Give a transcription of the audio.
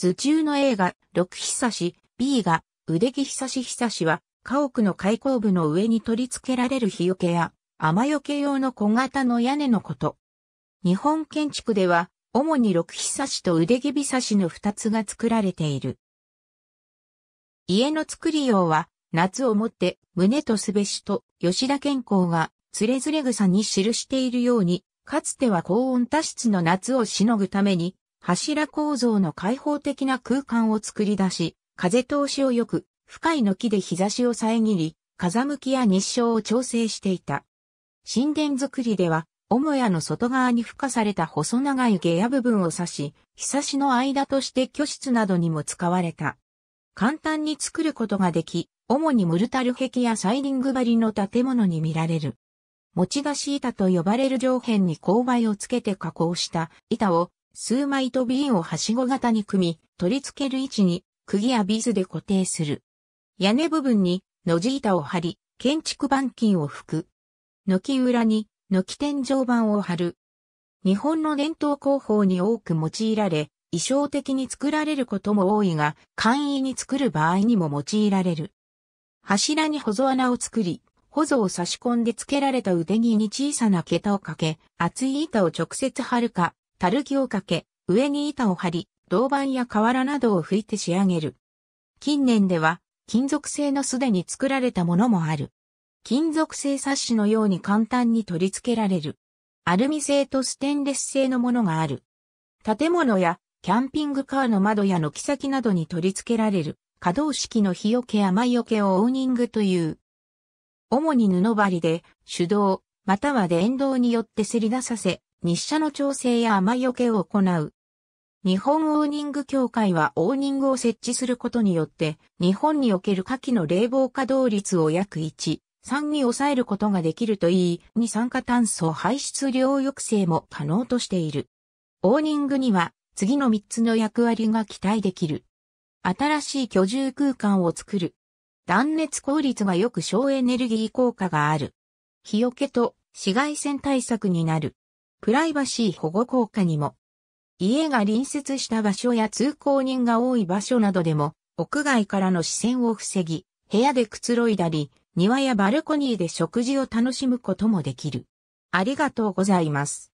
頭中の A が六さし、B が腕木ひさしひさしは、家屋の開口部の上に取り付けられる日よけや、雨よけ用の小型の屋根のこと。日本建築では、主に六さしと腕木さしの二つが作られている。家の作りようは、夏をもって、胸とすべしと、吉田健康が、つれずれ草に記しているように、かつては高温多湿の夏をしのぐために、柱構造の開放的な空間を作り出し、風通しを良く、深い軒で日差しを遮り、風向きや日照を調整していた。神殿作りでは、母屋の外側に付加された細長い下屋部分を指し、日差しの間として居室などにも使われた。簡単に作ることができ、主にムルタル壁やサイリング張りの建物に見られる。持ち出し板と呼ばれる上辺に勾配をつけて加工した板を数枚と瓶をはしご型に組み、取り付ける位置に釘やビーズで固定する。屋根部分にのじ板を貼り、建築板金を拭く。軒裏に軒天井板を貼る。日本の伝統工法に多く用いられ、衣装的に作られることも多いが、簡易に作る場合にも用いられる。柱に保存穴を作り、保存を差し込んで付けられた腕木に小さな桁をかけ、厚い板を直接貼るか、たるきをかけ、上に板を張り、銅板や瓦などを拭いて仕上げる。近年では、金属製のすでに作られたものもある。金属製サッシのように簡単に取り付けられる。アルミ製とステンレス製のものがある。建物やキャンピングカーの窓や軒先などに取り付けられる可動式の日よけや雨よけをオーニングという。主に布張りで手動または電動によってせり出させ日射の調整や雨よけを行う。日本オーニング協会はオーニングを設置することによって、日本における夏季の冷房稼働率を約1、3に抑えることができるといい、二酸化炭素排出量抑制も可能としている。オーニングには、次の3つの役割が期待できる。新しい居住空間を作る。断熱効率が良く省エネルギー効果がある。日よけと紫外線対策になる。プライバシー保護効果にも、家が隣接した場所や通行人が多い場所などでも、屋外からの視線を防ぎ、部屋でくつろいだり、庭やバルコニーで食事を楽しむこともできる。ありがとうございます。